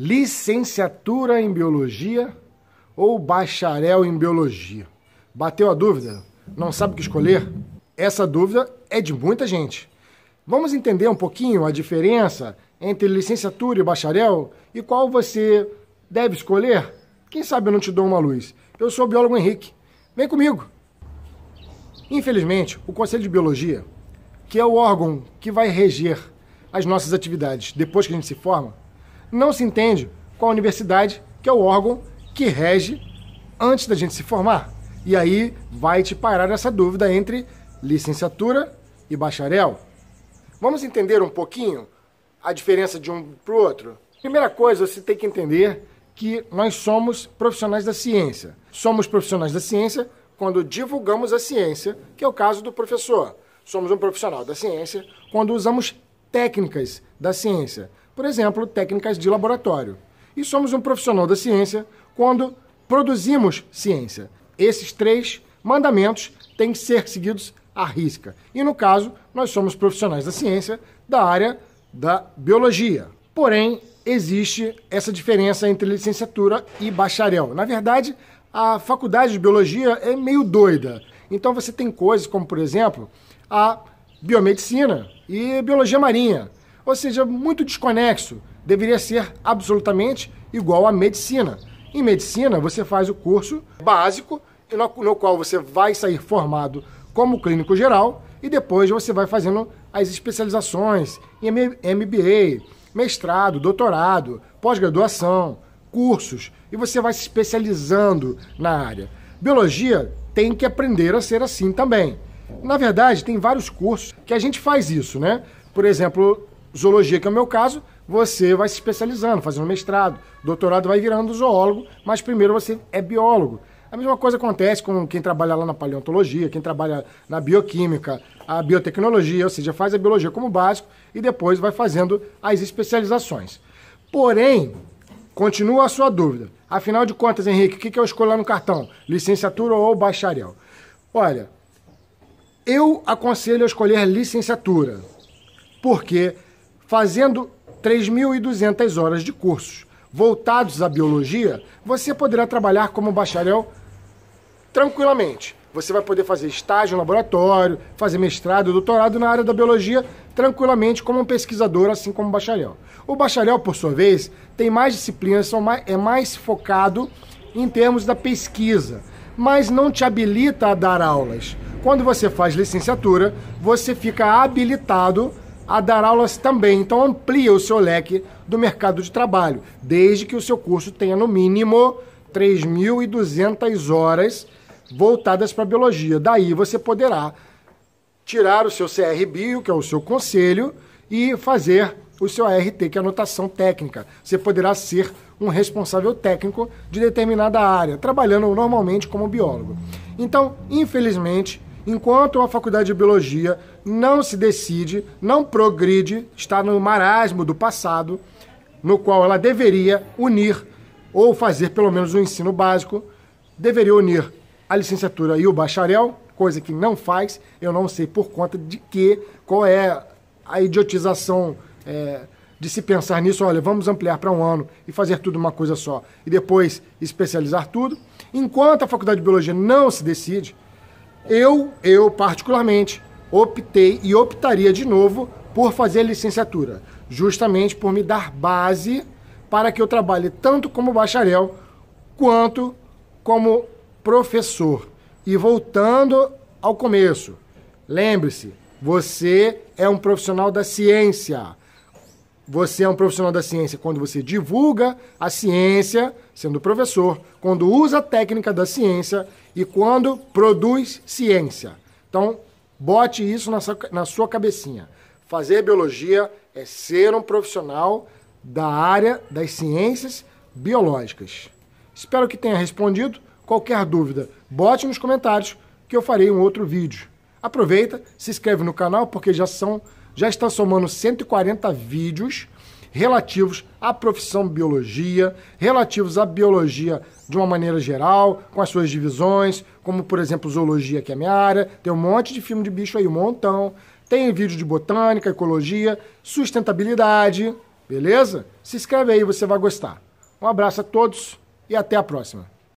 licenciatura em biologia ou bacharel em biologia? Bateu a dúvida? Não sabe o que escolher? Essa dúvida é de muita gente. Vamos entender um pouquinho a diferença entre licenciatura e bacharel e qual você deve escolher? Quem sabe eu não te dou uma luz. Eu sou o biólogo Henrique. Vem comigo! Infelizmente, o Conselho de Biologia, que é o órgão que vai reger as nossas atividades depois que a gente se forma, não se entende com a universidade, que é o órgão que rege antes da gente se formar. E aí vai te parar essa dúvida entre licenciatura e bacharel. Vamos entender um pouquinho a diferença de um para o outro? Primeira coisa, você tem que entender que nós somos profissionais da ciência. Somos profissionais da ciência quando divulgamos a ciência, que é o caso do professor. Somos um profissional da ciência quando usamos técnicas da ciência por exemplo, técnicas de laboratório. E somos um profissional da ciência quando produzimos ciência. Esses três mandamentos têm que ser seguidos à risca. E no caso, nós somos profissionais da ciência da área da biologia. Porém, existe essa diferença entre licenciatura e bacharel. Na verdade, a faculdade de biologia é meio doida. Então você tem coisas como, por exemplo, a biomedicina e biologia marinha ou seja, muito desconexo. Deveria ser absolutamente igual à medicina. Em medicina, você faz o curso básico, no qual você vai sair formado como clínico geral e depois você vai fazendo as especializações em MBA, mestrado, doutorado, pós-graduação, cursos e você vai se especializando na área. Biologia tem que aprender a ser assim também. Na verdade, tem vários cursos que a gente faz isso, né? Por exemplo, zoologia, que é o meu caso, você vai se especializando, fazendo mestrado, doutorado, vai virando zoólogo, mas primeiro você é biólogo. A mesma coisa acontece com quem trabalha lá na paleontologia, quem trabalha na bioquímica, a biotecnologia, ou seja, faz a biologia como básico e depois vai fazendo as especializações. Porém, continua a sua dúvida. Afinal de contas, Henrique, o que, eu escolho lá no cartão? Licenciatura ou bacharel? Olha, eu aconselho a escolher licenciatura, porque Fazendo 3.200 horas de cursos voltados à biologia, você poderá trabalhar como bacharel tranquilamente. Você vai poder fazer estágio no laboratório, fazer mestrado, doutorado na área da biologia tranquilamente como um pesquisador, assim como um bacharel. O bacharel, por sua vez, tem mais disciplinas, é mais focado em termos da pesquisa, mas não te habilita a dar aulas. Quando você faz licenciatura, você fica habilitado a dar aulas também. Então amplia o seu leque do mercado de trabalho, desde que o seu curso tenha no mínimo 3.200 horas voltadas para biologia. Daí você poderá tirar o seu CRBio, que é o seu conselho, e fazer o seu ART, que é anotação técnica. Você poderá ser um responsável técnico de determinada área, trabalhando normalmente como biólogo. Então, infelizmente, Enquanto a faculdade de biologia não se decide, não progride, está no marasmo do passado, no qual ela deveria unir, ou fazer pelo menos o um ensino básico, deveria unir a licenciatura e o bacharel, coisa que não faz, eu não sei por conta de que, qual é a idiotização é, de se pensar nisso, olha, vamos ampliar para um ano e fazer tudo uma coisa só, e depois especializar tudo. Enquanto a faculdade de biologia não se decide, eu, eu particularmente, optei e optaria de novo por fazer licenciatura, justamente por me dar base para que eu trabalhe tanto como bacharel quanto como professor. E voltando ao começo, lembre-se, você é um profissional da ciência. Você é um profissional da ciência quando você divulga a ciência, sendo professor, quando usa a técnica da ciência e quando produz ciência. Então, bote isso na sua, na sua cabecinha. Fazer biologia é ser um profissional da área das ciências biológicas. Espero que tenha respondido. Qualquer dúvida, bote nos comentários que eu farei um outro vídeo. Aproveita, se inscreve no canal porque já são já está somando 140 vídeos relativos à profissão biologia, relativos à biologia de uma maneira geral, com as suas divisões, como por exemplo zoologia, que é a minha área, tem um monte de filme de bicho aí, um montão. Tem vídeo de botânica, ecologia, sustentabilidade, beleza? Se inscreve aí, você vai gostar. Um abraço a todos e até a próxima.